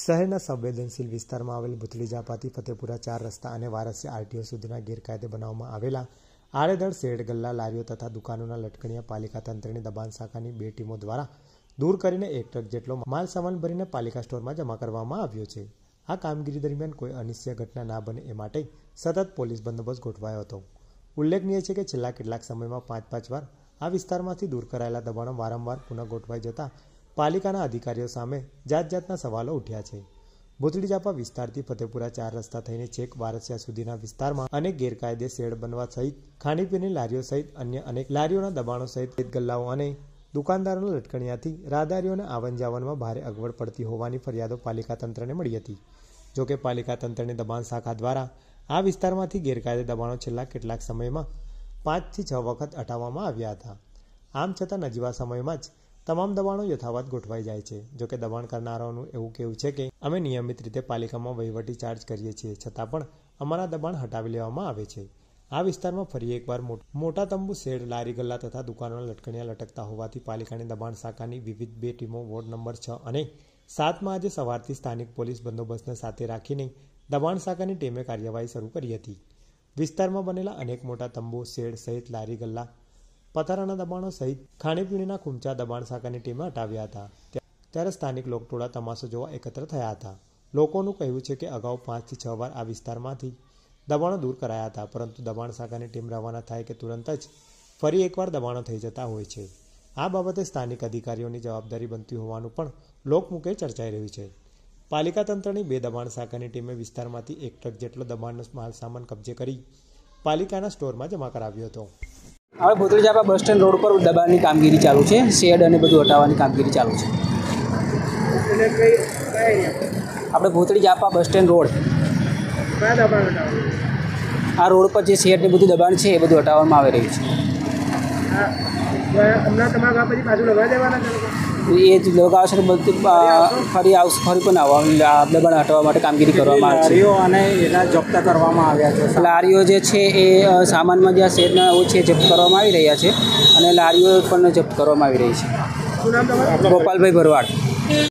શહેરના સંવેદનશીલ વિસ્તારમાં આવેલ ભુતલીજાપાથી ફતેપુરા ચાર રસ્તા અને વારસી આરટીઓ સુધીના ગેરકાયદે બનાવવામાં આવેલા આડેધડ શેડ ગલ્લા લારીઓ તથા દુકાનોના લટકણીયા પાલિકા તંત્રની દબાણ શાખાની બે ટીમો દ્વારા દૂર કરીને એક ટ્રક જેટલો માલ સામાન ભરીને પાલિકા સ્ટોરમાં જમા કરવામાં આવ્યો છે આ કામગીરી દરમિયાન કોઈ અનિશ્ચય ઘટના ના બને એ માટે સતત પોલીસ બંદોબસ્ત ગોઠવાયો હતો ઉલ્લેખનીય છે કે છેલ્લા કેટલાક સમયમાં પાંચ પાંચ વાર આ વિસ્તારમાંથી દૂર કરાયેલા દબાણો વારંવાર પુનઃ ગોઠવાઈ જતાં પાલિકાના અધિકારીઓ સામે જાત જાતના સવાલો ઉઠ્યા છે ભૂતળી જાપા વિસ્તારથી ફતેપુરા ચાર રસ્તા થઈને છેક વારસિયા સુધીના વિસ્તારમાં અનેક ગેરકાયદે શેડ બનવા સહિત ખાણીપીણી લારીઓ સહિત અન્ય અનેક લારીઓના દબાણો સહિત ગલ્લાઓ અને દુકાનદારોના લટકણિયાથી રાહદારીઓને આવન જાવનમાં ભારે અગવડ પડતી હોવાની ફરિયાદો પાલિકા તંત્રને મળી હતી જોકે પાલિકા તંત્રની દબાણ શાખા દ્વારા આ વિસ્તારમાંથી ગેરકાયદે દબાણો છેલ્લા કેટલાક સમયમાં પાંચથી છ વખત હટાવવામાં આવ્યા હતા આમ છતાં નજીવા સમયમાં જ તમામ દબાણો યથાવત ગોઠવાઈ જાય છે જોકે દબાણ કરનારાઓનું એવું કહેવું છે કે અમે નિયમિત રીતે પાલિકામાં વહીવટી ચાર્જ કરીએ છીએ છતાં પણ અમારા દબાણ હટાવી લેવામાં આવે છે આ વિસ્તારમાં ફરી એકવાર મોટા તંબુ શેડ લારી ગલ્લા તથા દુકાનોના લટકણિયા લટકતા હોવાથી પાલિકાની દબાણ શાખાની વિવિધ બે ટીમો વોર્ડ નંબર છ અને સાતમાં આજે સવારથી સ્થાનિક પોલીસ બંદોબસ્તને સાથે રાખીને દબાણ શાખાની ટીમે કાર્યવાહી શરૂ કરી હતી વિસ્તારમાં બનેલા અનેક મોટા તંબુ શેડ સહિત લારી ગલ્લા પથારાના દબાણો સહિત ખાણીપીણીના ખૂમચા દબાણ શાખાની ટીમે હટાવ્યા હતા ત્યારે સ્થાનિક લોકટોળા તમાશો જોવા એકત્ર થયા હતા લોકોનું કહેવું છે કે અગાઉ પાંચથી છ વાર આ વિસ્તારમાંથી દબાણો દૂર કરાયા હતા પરંતુ દબાણ શાખાની ટીમ રવાના થાય કે તુરંત જ ફરી એકવાર દબાણો થઈ જતા હોય છે આ બાબતે સ્થાનિક અધિકારીઓની જવાબદારી બનતી હોવાનું પણ લોકમુખે ચર્ચાઈ રહ્યું છે પાલિકા તંત્રની બે દબાણ શાખાની ટીમે વિસ્તારમાંથી એક ટ્રક જેટલો દબાણનો માલ સામાન કબજે કરી પાલિકાના સ્ટોરમાં જમા કરાવ્યો હતો હવે ભોતરીજાપા બસ સ્ટેન્ડ રોડ પર દબાણની કામગીરી ચાલુ છે શેડ અને બધું હટાવવાની કામગીરી ચાલુ છે આપણે ભોતરીજાપા બસ સ્ટેન્ડ રોડ આ રોડ પર જે શેડની બધું દબાણ છે એ બધું હટાવવામાં આવી રહ્યું છે હમણાં તમારા પછી પાછું લગાવી દેવાના એ જ લોકો બધું ફરી આવશે ફરી પણ આવવા દબાણ હટાવવા માટે કામગીરી કરવામાં આવે છે અને એના જપ્ત કરવામાં આવ્યા છે લારીઓ જે છે એ સામાનમાં જ્યાં શેરના એવું છે જપ્ત કરવામાં આવી રહ્યા છે અને લારીઓ પણ જપ્ત કરવામાં આવી રહી છે ગોપાલભાઈ ભરવાડ